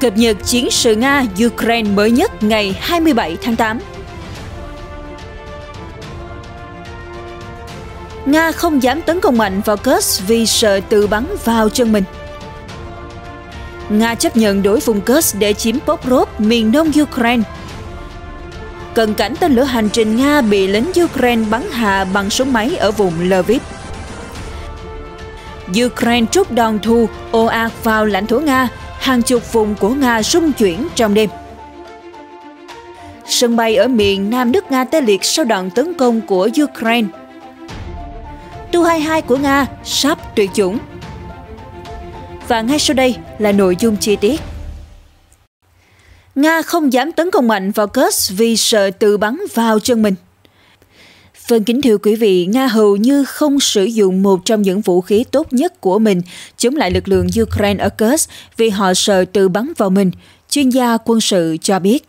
Cập nhật chiến sự Nga-Ukraine mới nhất ngày 27 tháng 8. Nga không dám tấn công mạnh vào Kursk vì sợ tự bắn vào chân mình. Nga chấp nhận đổi vùng Kursk để chiếm Pokrov, miền đông Ukraine. Cận cảnh tên lửa hành trình Nga bị lính Ukraine bắn hạ bằng súng máy ở vùng Lviv. Ukraine trút đòn thu ồ ạt vào lãnh thổ Nga hàng chục vùng của Nga rung chuyển trong đêm. Sân bay ở miền Nam nước Nga tê liệt sau đòn tấn công của Ukraine. Tu-22 của Nga sắp tuyệt chủng. Và ngay sau đây là nội dung chi tiết. Nga không dám tấn công mạnh vào Kursk vì sợ tự bắn vào chân mình. Vâng kính thưa quý vị, Nga hầu như không sử dụng một trong những vũ khí tốt nhất của mình chống lại lực lượng Ukraine ở Kursk vì họ sợ tự bắn vào mình, chuyên gia quân sự cho biết.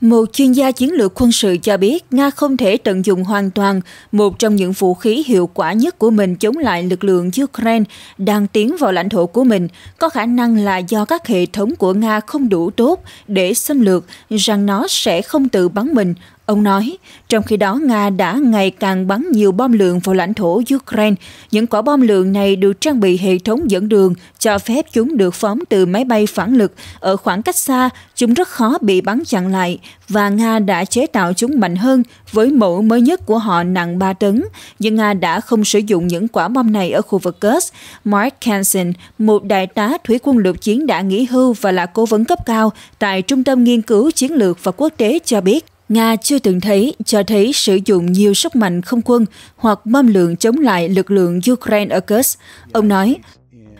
Một chuyên gia chiến lược quân sự cho biết Nga không thể tận dụng hoàn toàn một trong những vũ khí hiệu quả nhất của mình chống lại lực lượng Ukraine đang tiến vào lãnh thổ của mình, có khả năng là do các hệ thống của Nga không đủ tốt để xâm lược rằng nó sẽ không tự bắn mình Ông nói, trong khi đó Nga đã ngày càng bắn nhiều bom lượng vào lãnh thổ Ukraine. Những quả bom lượng này được trang bị hệ thống dẫn đường, cho phép chúng được phóng từ máy bay phản lực. Ở khoảng cách xa, chúng rất khó bị bắn chặn lại và Nga đã chế tạo chúng mạnh hơn với mẫu mới nhất của họ nặng 3 tấn. Nhưng Nga đã không sử dụng những quả bom này ở khu vực Kursk. Mark Hansen, một đại tá thủy quân lục chiến đã nghỉ hưu và là cố vấn cấp cao tại Trung tâm Nghiên cứu Chiến lược và Quốc tế cho biết. Nga chưa từng thấy cho thấy sử dụng nhiều sức mạnh không quân hoặc bom lượng chống lại lực lượng Ukraine ở Kursk. Ông nói,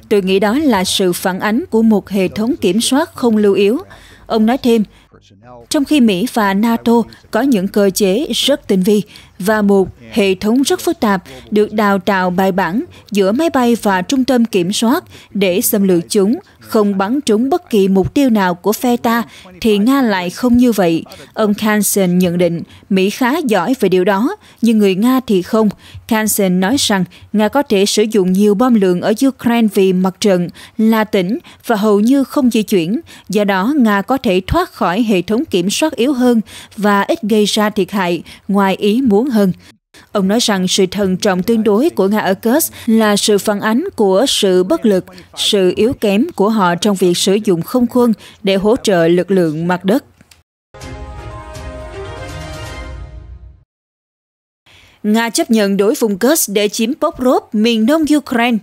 tôi nghĩ đó là sự phản ánh của một hệ thống kiểm soát không lưu yếu. Ông nói thêm, trong khi Mỹ và NATO có những cơ chế rất tinh vi và một hệ thống rất phức tạp được đào tạo bài bản giữa máy bay và trung tâm kiểm soát để xâm lược chúng, không bắn trúng bất kỳ mục tiêu nào của phe ta, thì Nga lại không như vậy. Ông Kansen nhận định Mỹ khá giỏi về điều đó, nhưng người Nga thì không. Kansen nói rằng Nga có thể sử dụng nhiều bom lượng ở Ukraine vì mặt trận là tỉnh và hầu như không di chuyển, do đó Nga có thể thoát khỏi hệ thống kiểm soát yếu hơn và ít gây ra thiệt hại ngoài ý muốn hơn. Ông nói rằng sự thận trọng tương đối của Nga ở Kursk là sự phản ánh của sự bất lực, sự yếu kém của họ trong việc sử dụng không quân để hỗ trợ lực lượng mặt đất. Nga chấp nhận đối vùng Kursk để chiếm Poprov, miền đông Ukraine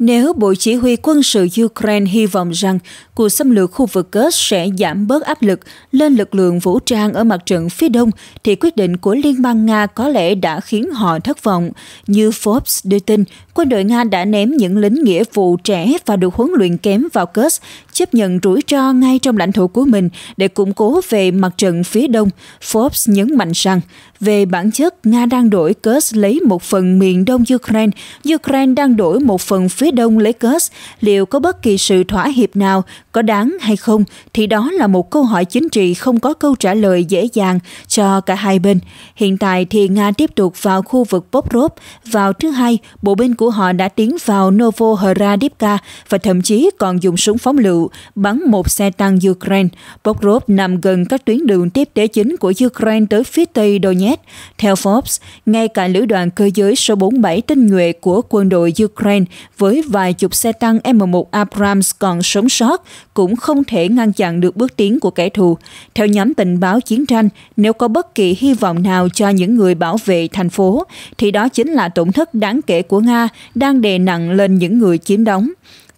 nếu Bộ Chỉ huy quân sự Ukraine hy vọng rằng cuộc xâm lược khu vực Kursk sẽ giảm bớt áp lực lên lực lượng vũ trang ở mặt trận phía đông, thì quyết định của Liên bang Nga có lẽ đã khiến họ thất vọng, như Forbes đưa tin quân đội Nga đã ném những lính nghĩa vụ trẻ và được huấn luyện kém vào Kursk, chấp nhận rủi ro ngay trong lãnh thổ của mình để củng cố về mặt trận phía đông. Forbes nhấn mạnh rằng, về bản chất, Nga đang đổi Kursk lấy một phần miền đông Ukraine, Ukraine đang đổi một phần phía đông lấy Kursk. Liệu có bất kỳ sự thỏa hiệp nào có đáng hay không thì đó là một câu hỏi chính trị không có câu trả lời dễ dàng cho cả hai bên. Hiện tại thì Nga tiếp tục vào khu vực Bobrov. Vào thứ hai, bộ binh của của họ đã tiến vào Novohradivka và thậm chí còn dùng súng phóng lựu bắn một xe tăng Ukraine. Pokrov nằm gần các tuyến đường tiếp tế chính của Ukraine tới phía tây Donetsk. Theo Forbes, ngay cả lữ đoàn cơ giới số 47 tinh nhuệ của quân đội Ukraine với vài chục xe tăng M1 Abrams còn sống sót cũng không thể ngăn chặn được bước tiến của kẻ thù. Theo nhóm tình báo chiến tranh, nếu có bất kỳ hy vọng nào cho những người bảo vệ thành phố, thì đó chính là tổn thất đáng kể của Nga đang đè nặng lên những người chiếm đóng.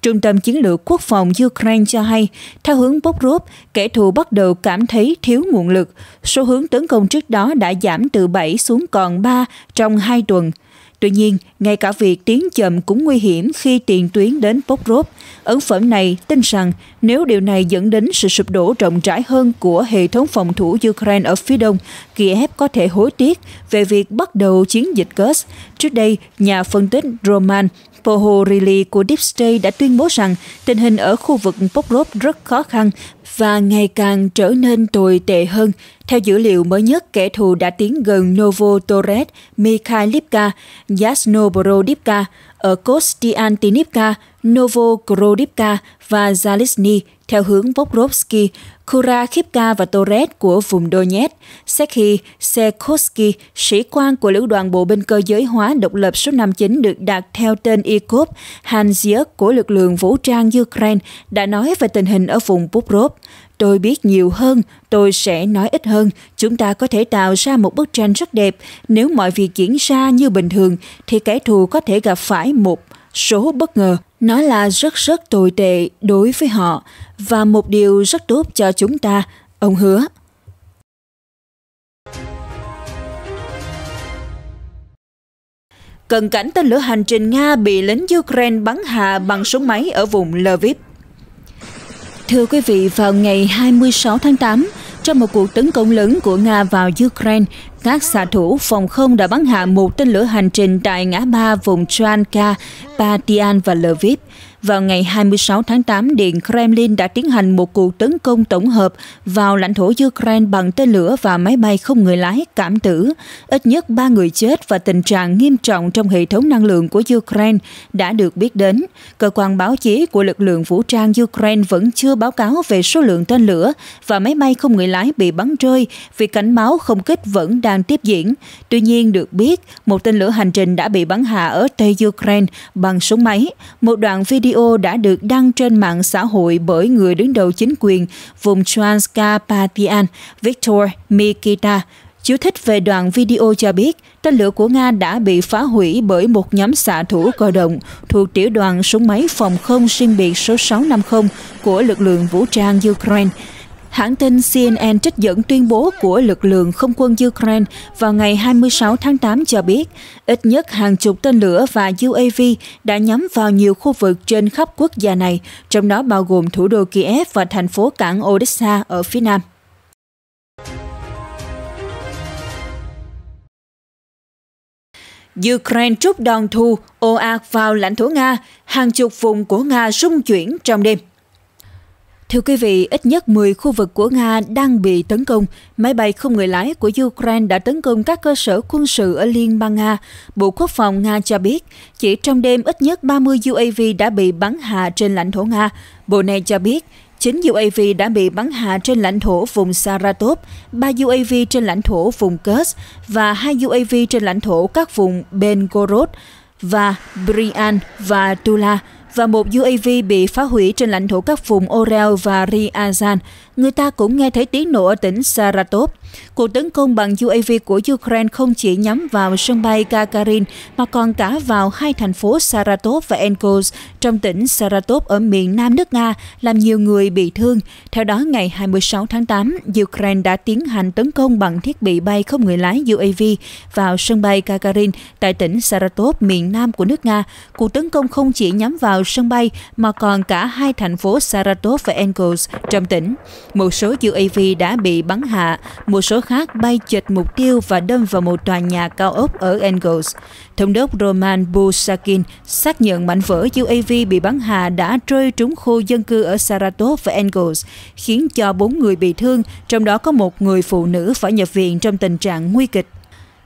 Trung tâm Chiến lược Quốc phòng Ukraine cho hay, theo hướng Bobrov, kẻ thù bắt đầu cảm thấy thiếu nguồn lực. Số hướng tấn công trước đó đã giảm từ 7 xuống còn 3 trong 2 tuần. Tuy nhiên, ngay cả việc tiến chậm cũng nguy hiểm khi tiền tuyến đến Pokrov. Ấn phẩm này tin rằng nếu điều này dẫn đến sự sụp đổ rộng rãi hơn của hệ thống phòng thủ Ukraine ở phía đông, Kiev có thể hối tiếc về việc bắt đầu chiến dịch Kurs. Trước đây, nhà phân tích Roman Pohorili của Deep State đã tuyên bố rằng tình hình ở khu vực Pokrov rất khó khăn và ngày càng trở nên tồi tệ hơn. Theo dữ liệu mới nhất, kẻ thù đã tiến gần Novotorets, Mikhailivka, Yasnoborodivka, ở Kostiantinivka, Novokrodivka và Zalisny theo hướng Vokrovsky Kura Khipka và Torres của vùng Donetsk, Sekhi Sekoski, sĩ quan của Lữ đoàn Bộ binh Cơ giới hóa độc lập số 59 được đặt theo tên Ikov Hanziak của lực lượng vũ trang Ukraine đã nói về tình hình ở vùng Bubrov. Tôi biết nhiều hơn, tôi sẽ nói ít hơn. Chúng ta có thể tạo ra một bức tranh rất đẹp. Nếu mọi việc diễn ra như bình thường, thì kẻ thù có thể gặp phải một số bất ngờ nó là rất rất tồi tệ đối với họ và một điều rất tốt cho chúng ta, ông hứa. Cận cảnh tên lửa hành trình Nga bị lính Ukraine bắn hạ bằng súng máy ở vùng Lviv. Thưa quý vị, vào ngày 26 tháng 8, trong một cuộc tấn công lớn của Nga vào Ukraine, các xạ thủ phòng không đã bắn hạ một tên lửa hành trình tại ngã ba vùng Tranka, Patian và Lviv. Vào ngày 26 tháng 8, Điện Kremlin đã tiến hành một cuộc tấn công tổng hợp vào lãnh thổ Ukraine bằng tên lửa và máy bay không người lái cảm tử. Ít nhất 3 người chết và tình trạng nghiêm trọng trong hệ thống năng lượng của Ukraine đã được biết đến. Cơ quan báo chí của lực lượng vũ trang Ukraine vẫn chưa báo cáo về số lượng tên lửa và máy bay không người lái bị bắn rơi vì cảnh báo không kích vẫn đang tiếp diễn. Tuy nhiên, được biết, một tên lửa hành trình đã bị bắn hạ ở Tây Ukraine bằng súng máy. Một đoạn video video đã được đăng trên mạng xã hội bởi người đứng đầu chính quyền vùng Transcarpathian Viktor Mikita. Chú thích về đoạn video cho biết, tên lửa của Nga đã bị phá hủy bởi một nhóm xạ thủ cơ động thuộc tiểu đoàn súng máy phòng không riêng biệt số 650 của lực lượng vũ trang Ukraine Hãng tin CNN trích dẫn tuyên bố của lực lượng không quân Ukraine vào ngày 26 tháng 8 cho biết, ít nhất hàng chục tên lửa và UAV đã nhắm vào nhiều khu vực trên khắp quốc gia này, trong đó bao gồm thủ đô Kiev và thành phố cảng Odessa ở phía nam. Ukraine trút đòn thu ồ ạt vào lãnh thổ Nga, hàng chục vùng của Nga rung chuyển trong đêm. Thưa quý vị, ít nhất 10 khu vực của Nga đang bị tấn công. Máy bay không người lái của Ukraine đã tấn công các cơ sở quân sự ở Liên bang Nga. Bộ Quốc phòng Nga cho biết, chỉ trong đêm ít nhất 30 UAV đã bị bắn hạ trên lãnh thổ Nga. Bộ này cho biết, 9 UAV đã bị bắn hạ trên lãnh thổ vùng Saratov, 3 UAV trên lãnh thổ vùng Kursk và 2 UAV trên lãnh thổ các vùng gorod và brian và Tula và một UAV bị phá hủy trên lãnh thổ các vùng Orel và Riazan. Người ta cũng nghe thấy tiếng nổ ở tỉnh Saratov. Cuộc tấn công bằng UAV của Ukraine không chỉ nhắm vào sân bay Gagarin mà còn cả vào hai thành phố Saratov và Enkoz trong tỉnh Saratov ở miền nam nước Nga, làm nhiều người bị thương. Theo đó, ngày 26 tháng 8, Ukraine đã tiến hành tấn công bằng thiết bị bay không người lái UAV vào sân bay Gagarin tại tỉnh Saratov, miền nam của nước Nga. Cuộc tấn công không chỉ nhắm vào sân bay mà còn cả hai thành phố Saratov và Enkoz trong tỉnh. Một số UAV đã bị bắn hạ, một số khác bay chệch mục tiêu và đâm vào một tòa nhà cao ốc ở Engels. Thống đốc Roman Busakin xác nhận mảnh vỡ UAV bị bắn hạ đã rơi trúng khu dân cư ở Saratov và Engels, khiến cho bốn người bị thương, trong đó có một người phụ nữ phải nhập viện trong tình trạng nguy kịch.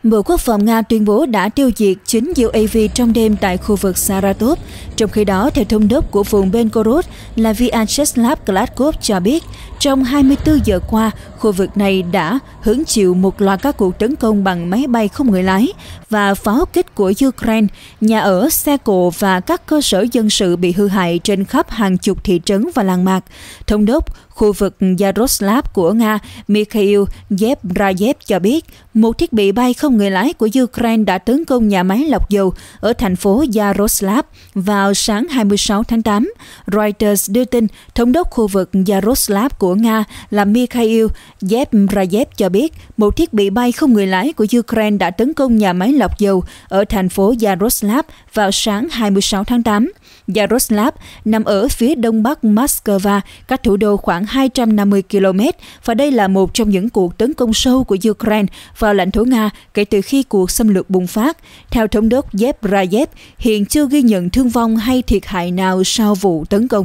Bộ Quốc phòng Nga tuyên bố đã tiêu diệt 9 UAV trong đêm tại khu vực Saratov. Trong khi đó, theo thông đốc của vùng Belgorod là Vyacheslav Gladkov cho biết, trong 24 giờ qua, khu vực này đã hứng chịu một loạt các cuộc tấn công bằng máy bay không người lái và pháo kích của Ukraine, nhà ở, xe cộ và các cơ sở dân sự bị hư hại trên khắp hàng chục thị trấn và làng mạc. Thống đốc khu vực Yaroslav của Nga Mikhail Yebrayev cho biết một thiết bị bay không người lái của Ukraine đã tấn công nhà máy lọc dầu ở thành phố Yaroslav vào sáng 26 tháng 8. Reuters đưa tin thống đốc khu vực Yaroslav của của Nga là Mikhail Zhebrayev cho biết một thiết bị bay không người lái của Ukraine đã tấn công nhà máy lọc dầu ở thành phố Yaroslav vào sáng 26 tháng 8. Yaroslav nằm ở phía đông bắc Moscow, cách thủ đô khoảng 250 km và đây là một trong những cuộc tấn công sâu của Ukraine vào lãnh thổ Nga kể từ khi cuộc xâm lược bùng phát. Theo thống đốc Zhebrayev, hiện chưa ghi nhận thương vong hay thiệt hại nào sau vụ tấn công.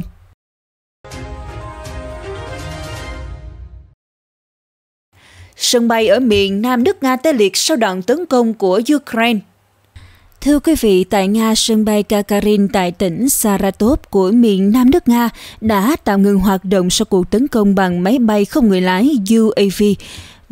sân bay ở miền Nam nước Nga tê liệt sau đòn tấn công của Ukraine. Thưa quý vị, tại Nga, sân bay Kakarin tại tỉnh Saratov của miền Nam nước Nga đã tạm ngừng hoạt động sau cuộc tấn công bằng máy bay không người lái UAV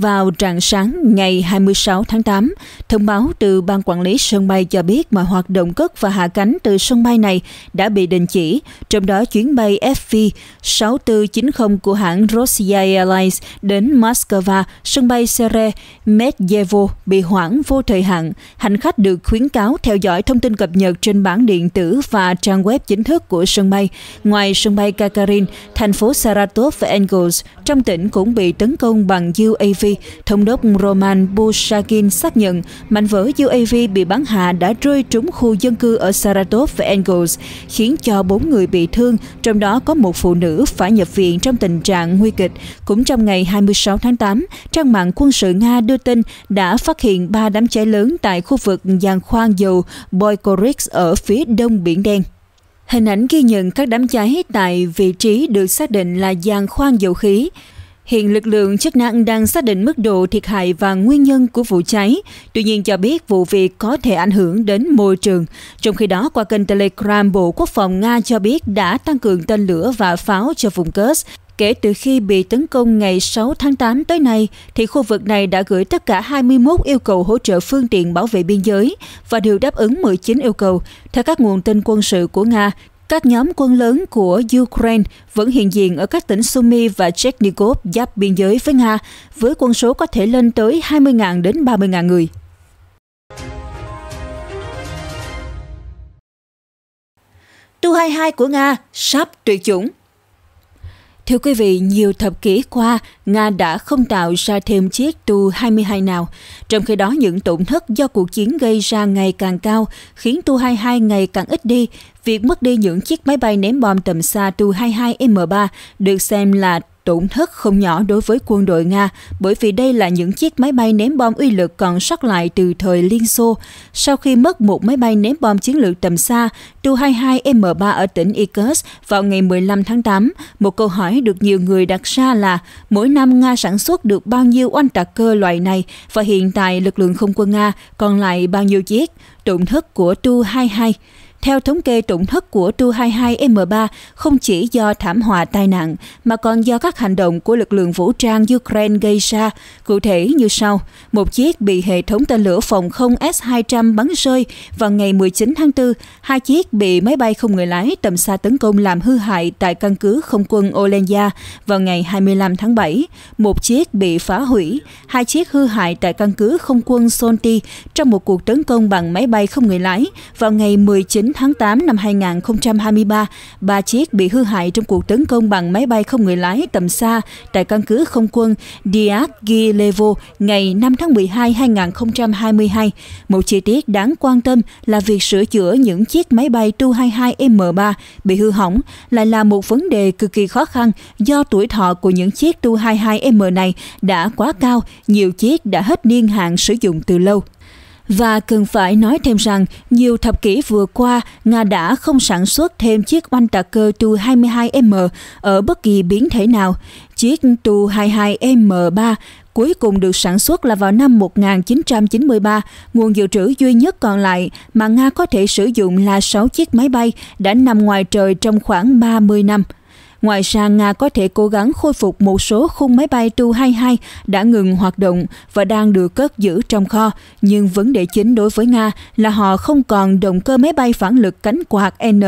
vào trạng sáng ngày 26 tháng 8, thông báo từ Ban Quản lý sân bay cho biết mọi hoạt động cất và hạ cánh từ sân bay này đã bị đình chỉ, trong đó chuyến bay FV 6490 của hãng Rossiya Airlines đến Moscow, sân bay Sere Medvedevo bị hoãn vô thời hạn. Hành khách được khuyến cáo theo dõi thông tin cập nhật trên bản điện tử và trang web chính thức của sân bay. Ngoài sân bay Kakarin, thành phố Saratov và Engels trong tỉnh cũng bị tấn công bằng UAV Thống đốc Roman Bushakin xác nhận mảnh vỡ UAV bị bắn hạ đã rơi trúng khu dân cư ở Saratov và Engels, khiến cho bốn người bị thương, trong đó có một phụ nữ phải nhập viện trong tình trạng nguy kịch. Cũng trong ngày 26 tháng 8, trang mạng quân sự Nga đưa tin đã phát hiện ba đám cháy lớn tại khu vực giàn khoan dầu Boykorix ở phía đông Biển Đen. Hình ảnh ghi nhận các đám cháy tại vị trí được xác định là giàn khoan dầu khí. Hiện lực lượng chức năng đang xác định mức độ thiệt hại và nguyên nhân của vụ cháy, tuy nhiên cho biết vụ việc có thể ảnh hưởng đến môi trường. Trong khi đó, qua kênh Telegram, Bộ Quốc phòng Nga cho biết đã tăng cường tên lửa và pháo cho vùng Kursk. Kể từ khi bị tấn công ngày 6 tháng 8 tới nay, thì khu vực này đã gửi tất cả 21 yêu cầu hỗ trợ phương tiện bảo vệ biên giới và đều đáp ứng 19 yêu cầu. Theo các nguồn tin quân sự của Nga, các nhóm quân lớn của Ukraine vẫn hiện diện ở các tỉnh Sumy và Chernigov giáp biên giới với Nga, với quân số có thể lên tới 20.000 đến 30.000 người. Tu-22 của Nga sắp tuyệt chủng Thưa quý vị, nhiều thập kỷ qua, Nga đã không tạo ra thêm chiếc Tu-22 nào. Trong khi đó, những tổn thất do cuộc chiến gây ra ngày càng cao, khiến Tu-22 ngày càng ít đi. Việc mất đi những chiếc máy bay ném bom tầm xa Tu-22M3 được xem là tổn thất không nhỏ đối với quân đội Nga bởi vì đây là những chiếc máy bay ném bom uy lực còn sót lại từ thời Liên Xô. Sau khi mất một máy bay ném bom chiến lược tầm xa Tu-22M3 ở tỉnh Irkutsk vào ngày 15 tháng 8, một câu hỏi được nhiều người đặt ra là mỗi năm Nga sản xuất được bao nhiêu oanh tạc cơ loại này và hiện tại lực lượng không quân Nga còn lại bao nhiêu chiếc, tổn thất của Tu-22. Theo thống kê tổn thất của Tu-22M3 không chỉ do thảm họa tai nạn mà còn do các hành động của lực lượng vũ trang Ukraine gây ra, cụ thể như sau. Một chiếc bị hệ thống tên lửa phòng không S-200 bắn rơi vào ngày 19 tháng 4, hai chiếc bị máy bay không người lái tầm xa tấn công làm hư hại tại căn cứ không quân Olenya vào ngày 25 tháng 7, một chiếc bị phá hủy, hai chiếc hư hại tại căn cứ không quân Sonti trong một cuộc tấn công bằng máy bay không người lái vào ngày 19 19 tháng 8 năm 2023, ba chiếc bị hư hại trong cuộc tấn công bằng máy bay không người lái tầm xa tại căn cứ không quân Diaghilevo ngày 5 tháng 12 2022. Một chi tiết đáng quan tâm là việc sửa chữa những chiếc máy bay Tu-22M3 bị hư hỏng lại là một vấn đề cực kỳ khó khăn do tuổi thọ của những chiếc Tu-22M này đã quá cao, nhiều chiếc đã hết niên hạn sử dụng từ lâu. Và cần phải nói thêm rằng, nhiều thập kỷ vừa qua, Nga đã không sản xuất thêm chiếc oanh tạc cơ Tu-22M ở bất kỳ biến thể nào. Chiếc Tu-22M3 cuối cùng được sản xuất là vào năm 1993, nguồn dự trữ duy nhất còn lại mà Nga có thể sử dụng là 6 chiếc máy bay đã nằm ngoài trời trong khoảng 30 năm – Ngoài ra, Nga có thể cố gắng khôi phục một số khung máy bay Tu-22 đã ngừng hoạt động và đang được cất giữ trong kho, nhưng vấn đề chính đối với Nga là họ không còn động cơ máy bay phản lực cánh quạt N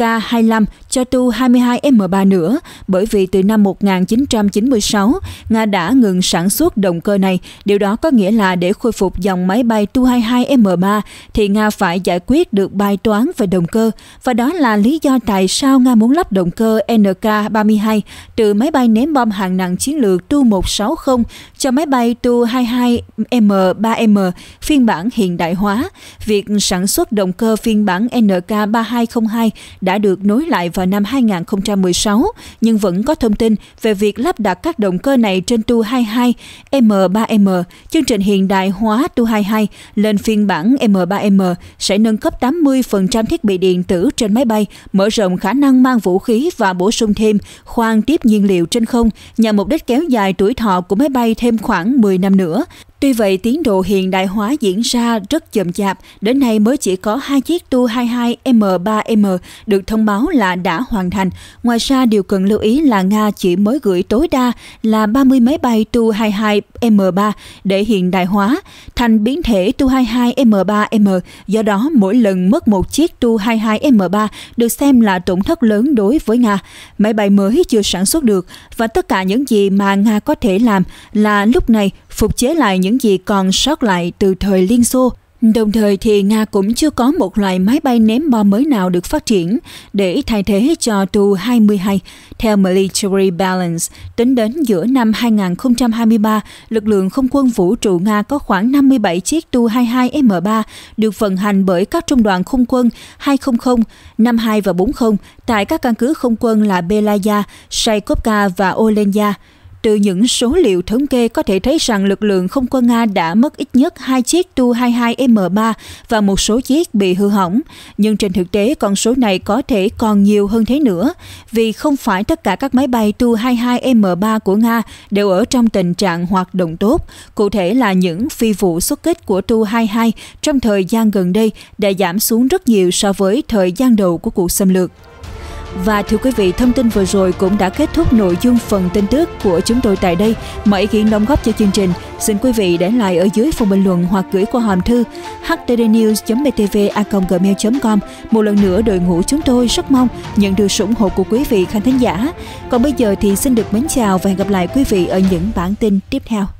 K-25 cho Tu-22M3 nữa, bởi vì từ năm 1996, Nga đã ngừng sản xuất động cơ này. Điều đó có nghĩa là để khôi phục dòng máy bay Tu-22M3 thì Nga phải giải quyết được bài toán về động cơ. Và đó là lý do tại sao Nga muốn lắp động cơ NK-32 từ máy bay ném bom hạng nặng chiến lược Tu-160 cho máy bay Tu-22M3M phiên bản hiện đại hóa. Việc sản xuất động cơ phiên bản NK-3202 đã đã được nối lại vào năm 2016, nhưng vẫn có thông tin về việc lắp đặt các động cơ này trên Tu 22 M3M. Chương trình hiện đại hóa Tu 22 lên phiên bản M3M sẽ nâng cấp 80% thiết bị điện tử trên máy bay, mở rộng khả năng mang vũ khí và bổ sung thêm khoang tiếp nhiên liệu trên không nhằm mục đích kéo dài tuổi thọ của máy bay thêm khoảng 10 năm nữa. Tuy vậy, tiến độ hiện đại hóa diễn ra rất chậm chạp, đến nay mới chỉ có hai chiếc Tu 22M3M được thông báo là đã hoàn thành. Ngoài ra, điều cần lưu ý là Nga chỉ mới gửi tối đa là 30 máy bay Tu 22M3 để hiện đại hóa thành biến thể Tu 22M3M, do đó mỗi lần mất một chiếc Tu 22M3 được xem là tổn thất lớn đối với Nga. Máy bay mới chưa sản xuất được và tất cả những gì mà Nga có thể làm là lúc này phục chế lại những gì còn sót lại từ thời Liên Xô. Đồng thời thì Nga cũng chưa có một loại máy bay ném bom mới nào được phát triển để thay thế cho Tu-22. Theo Military Balance, tính đến giữa năm 2023, lực lượng không quân vũ trụ Nga có khoảng 57 chiếc Tu-22M3 được vận hành bởi các trung đoàn không quân 200, 52 và 40 tại các căn cứ không quân là Belaya, Shaikovka và Olenya. Từ những số liệu thống kê có thể thấy rằng lực lượng không quân Nga đã mất ít nhất hai chiếc Tu-22M3 và một số chiếc bị hư hỏng. Nhưng trên thực tế, con số này có thể còn nhiều hơn thế nữa, vì không phải tất cả các máy bay Tu-22M3 của Nga đều ở trong tình trạng hoạt động tốt. Cụ thể là những phi vụ xuất kích của Tu-22 trong thời gian gần đây đã giảm xuống rất nhiều so với thời gian đầu của cuộc xâm lược. Và thưa quý vị, thông tin vừa rồi cũng đã kết thúc nội dung phần tin tức của chúng tôi tại đây. Mọi ý kiến đóng góp cho chương trình, xin quý vị để lại ở dưới phần bình luận hoặc gửi qua hòm thư htdnews btv com Một lần nữa, đội ngũ chúng tôi rất mong nhận được sự ủng hộ của quý vị khán thính giả. Còn bây giờ thì xin được mến chào và hẹn gặp lại quý vị ở những bản tin tiếp theo.